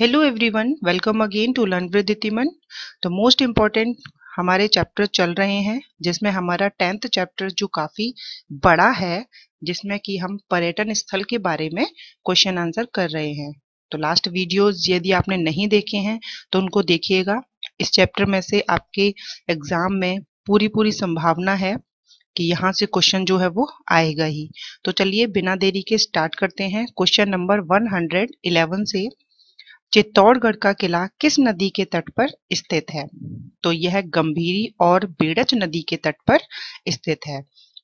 hello everyone welcome again to learn with तो most important हमारे chapter चल रहे हैं जिसमें हमारा टेंथ चैप्टर जो काफ़ी बड़ा है जिसमें कि हम पर्यटन स्थल के बारे में क्वेश्चन आंसर कर रहे हैं तो लास्ट वीडियोस यदि आपने नहीं देखे हैं तो उनको देखिएगा इस चैप्टर में से आपके एग्ज़ाम में पूरी पूरी संभावना है कि यहाँ से क्वेश्चन जो है वो आएगा ही तो चलिए बिना देरी के स्टार्ट करते हैं क्वेश्चन नंबर वन से चित्तौड़गढ़ का किला किस नदी के तट पर स्थित है तो यह गंभीरी और बेड़च नदी के तट पर स्थित है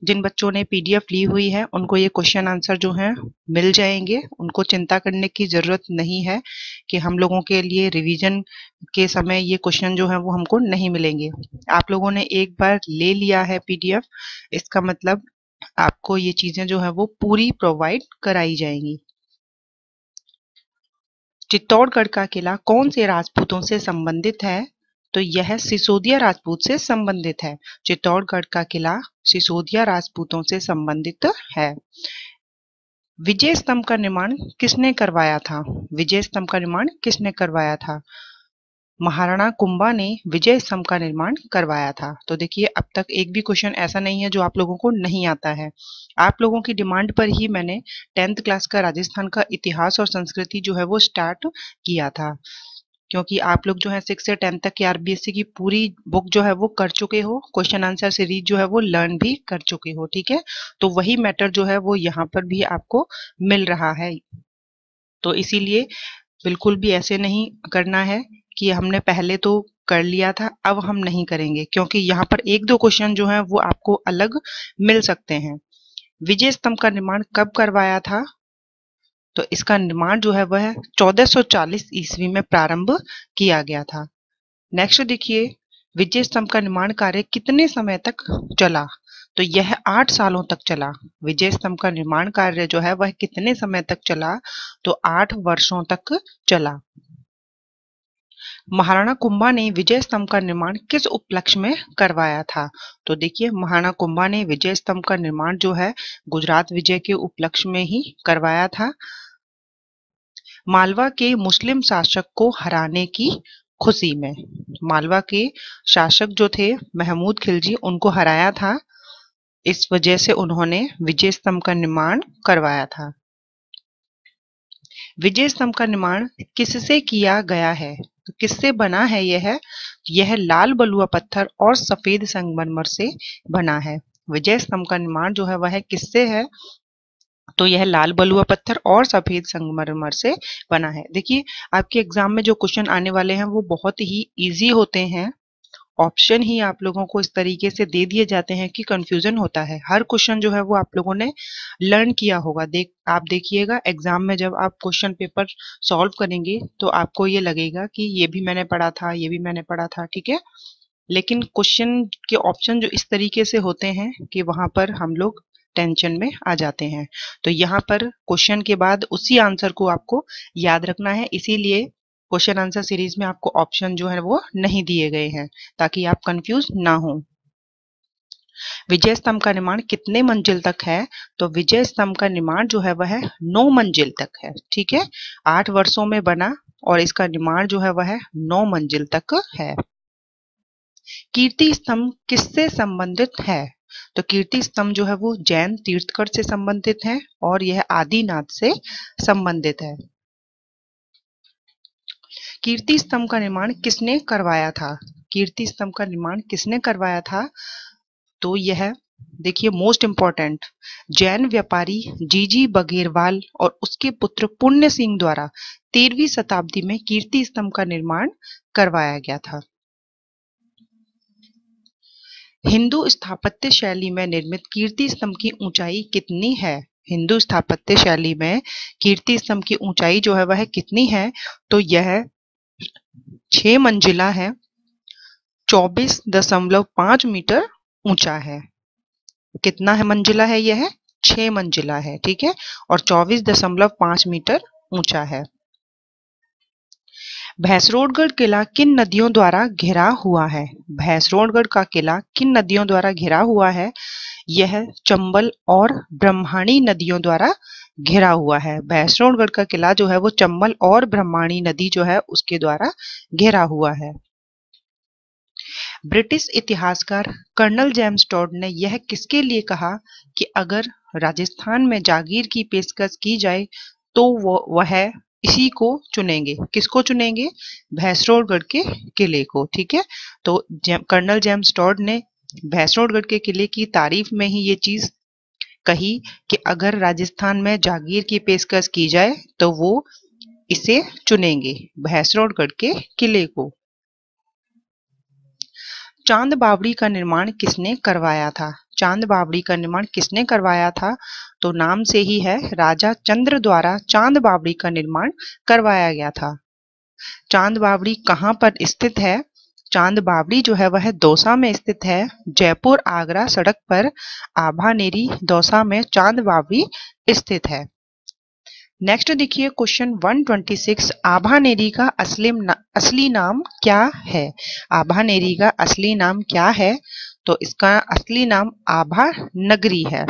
जिन बच्चों ने पीडीएफ ली हुई है उनको ये क्वेश्चन आंसर जो है मिल जाएंगे उनको चिंता करने की ज़रूरत नहीं है कि हम लोगों के लिए रिवीजन के समय ये क्वेश्चन जो है वो हमको नहीं मिलेंगे आप लोगों ने एक बार ले लिया है पीडीएफ इसका मतलब आपको ये चीज़ें जो है वो पूरी प्रोवाइड कराई जाएंगी चित्तौड़गढ़ का किला कौन से राजपूतों से संबंधित है तो यह सिसोदिया राजपूत से संबंधित है चित्तौड़गढ़ का किला सिसोदिया राजपूतों से संबंधित है विजय स्तंभ का निर्माण किसने करवाया था विजय स्तंभ का निर्माण किसने करवाया था महाराणा कुंभा ने विजय स्तंभ का निर्माण करवाया था तो देखिए अब तक एक भी क्वेश्चन ऐसा नहीं है जो आप लोगों को नहीं आता है आप लोगों की डिमांड पर ही मैंने टेंथ क्लास का राजस्थान का इतिहास और संस्कृति जो है वो स्टार्ट किया था क्योंकि आप लोग जो है सिक्स से टेंथ तक की आरबीएससी की पूरी बुक जो है वो कर चुके हो क्वेश्चन आंसर सीरीज जो है वो लर्न भी कर चुके हो ठीक है तो वही मैटर जो है वो यहाँ पर भी आपको मिल रहा है तो इसीलिए बिल्कुल भी ऐसे नहीं करना है कि हमने पहले तो कर लिया था अब हम नहीं करेंगे क्योंकि यहाँ पर एक दो क्वेश्चन जो है वो आपको अलग मिल सकते हैं विजय स्तंभ का निर्माण कब करवाया था तो इसका निर्माण जो है वह 1440 ईस्वी में प्रारंभ किया गया था नेक्स्ट देखिए विजय स्तंभ का निर्माण कार्य कितने समय तक चला तो यह आठ सालों तक चला विजय स्तंभ का निर्माण कार्य जो है वह कितने समय तक चला तो आठ वर्षों तक चला महाराणा कुंभा ने विजय स्तंभ का निर्माण किस उपलक्ष्य में करवाया था तो देखिए महाराणा कुंभा ने विजय स्तंभ का निर्माण जो है गुजरात विजय के उपलक्ष्य में ही करवाया था मालवा के मुस्लिम शासक को हराने की खुशी में मालवा के शासक जो थे महमूद खिलजी उनको हराया था इस वजह से उन्होंने विजय स्तंभ का निर्माण करवाया था विजय स्तंभ का निर्माण किससे किया गया है किससे बना है यह यह लाल बलुआ पत्थर और सफेद संगमरमर से बना है विजय स्तंभ का निर्माण जो है वह किससे है तो यह लाल बलुआ पत्थर और सफेद संगमरमर से बना है देखिए आपके एग्जाम में जो क्वेश्चन आने वाले हैं वो बहुत ही इजी होते हैं ऑप्शन ही आप लोगों को इस तरीके से दे दिए जाते हैं कि कंफ्यूजन होता है हर क्वेश्चन जो है वो आप लोगों ने लर्न किया होगा देख आप देखिएगा एग्जाम में जब आप क्वेश्चन पेपर सॉल्व करेंगे तो आपको ये लगेगा कि ये भी मैंने पढ़ा था ये भी मैंने पढ़ा था ठीक है लेकिन क्वेश्चन के ऑप्शन जो इस तरीके से होते हैं कि वहां पर हम लोग टेंशन में आ जाते हैं तो यहाँ पर क्वेश्चन के बाद उसी आंसर को आपको याद रखना है इसीलिए क्वेश्चन आंसर सीरीज में आपको ऑप्शन जो है वो नहीं दिए गए हैं ताकि आप कंफ्यूज ना हो विजय स्तंभ का निर्माण कितने मंजिल तक है तो विजय स्तंभ का निर्माण जो है वह नौ मंजिल तक है ठीक है आठ वर्षों में बना और इसका निर्माण जो है वह है नौ मंजिल तक है कीर्ति स्तंभ किससे संबंधित है तो कीर्ति स्तंभ जो है वो जैन तीर्थकर से संबंधित है और यह आदिनाथ से संबंधित है कीर्ति स्तंभ का निर्माण किसने करवाया था कीर्ति स्तंभ का निर्माण किसने करवाया था तो यह देखिए मोस्ट इंपॉर्टेंट जैन व्यापारी जीजी बघेरवाल और उसके पुत्र पुण्य सिंह द्वारा तेरहवीं शताब्दी में कीर्ति स्तंभ का निर्माण करवाया गया था हिंदू स्थापत्य शैली में निर्मित कीर्ति स्तंभ की ऊंचाई कितनी है हिंदू स्थापत्य शैली में कीर्ति स्तंभ की ऊंचाई जो है वह कितनी है तो यह छ मंजिला है चौबीस दशमलव पांच मीटर ऊंचा है कितना है मंजिला है यह छ मंजिला है ठीक है और चौबीस दशमलव पांच मीटर ऊंचा है भैंसरोडगढ़ किला किन नदियों द्वारा घिरा हुआ है भैंसरोडगढ़ का किला किन नदियों द्वारा घिरा हुआ है यह चंबल और ब्रह्मणी नदियों द्वारा घिरा हुआ है भैंसरोणगढ़ का किला जो है वो चंबल और ब्रह्माणी नदी जो है उसके द्वारा घिरा हुआ है ब्रिटिश इतिहासकार कर्नल जेम्स टॉड ने यह किसके लिए कहा कि अगर राजस्थान में जागीर की पेशकश की जाए तो वह इसी को चुनेंगे किसको चुनेंगे भैंसरोड़गढ़ के किले को ठीक है तो कर्नल जेम्स टॉड ने भैंसरोड़गढ़ के किले की तारीफ में ही ये चीज कही कि अगर राजस्थान में जागीर की पेशकश की जाए तो वो इसे चुनेंगे भैंसरोडगढ़ के किले को चांद बावड़ी का निर्माण किसने करवाया था चांद बावड़ी का निर्माण किसने करवाया था तो नाम से ही है राजा चंद्र द्वारा चांद बावड़ी का निर्माण करवाया गया था चांद बावड़ी कहाँ पर स्थित है चांद बावड़ी जो है वह दौसा में स्थित है जयपुर आगरा सड़क पर आभा नेरी दौसा में चांद बावड़ी स्थित है नेक्स्ट देखिए क्वेश्चन 126 नेरी का असली ना, असली नाम क्या है आभा नेरी का असली नाम क्या है तो इसका असली नाम आभा नगरी है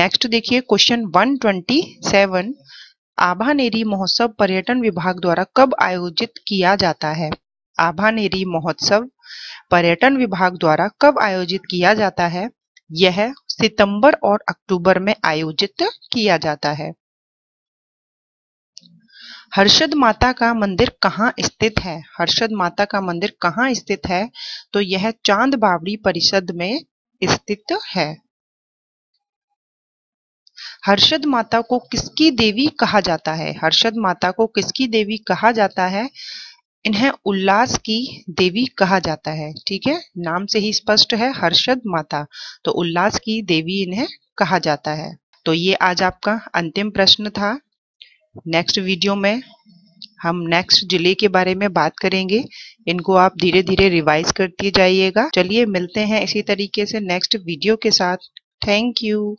नेक्स्ट देखिए क्वेश्चन 127 नेरी महोत्सव पर्यटन विभाग द्वारा कब आयोजित किया जाता है आभानेरी महोत्सव पर्यटन विभाग द्वारा कब आयोजित किया जाता है यह सितंबर और अक्टूबर में आयोजित किया जाता है हर्षद माता का मंदिर कहाँ स्थित है हर्षद माता का मंदिर कहाँ स्थित है तो यह चांद बावड़ी परिषद में स्थित है हर्षद माता को किसकी देवी कहा जाता है हर्षद माता को किसकी देवी कहा जाता है इन्हें उल्लास की देवी कहा जाता है ठीक है नाम से ही स्पष्ट है हर्षद माता तो उल्लास की देवी इन्हें कहा जाता है तो ये आज आपका अंतिम प्रश्न था नेक्स्ट वीडियो में हम नेक्स्ट जिले के बारे में बात करेंगे इनको आप धीरे धीरे रिवाइज करती जाइएगा चलिए मिलते हैं इसी तरीके से नेक्स्ट वीडियो के साथ थैंक यू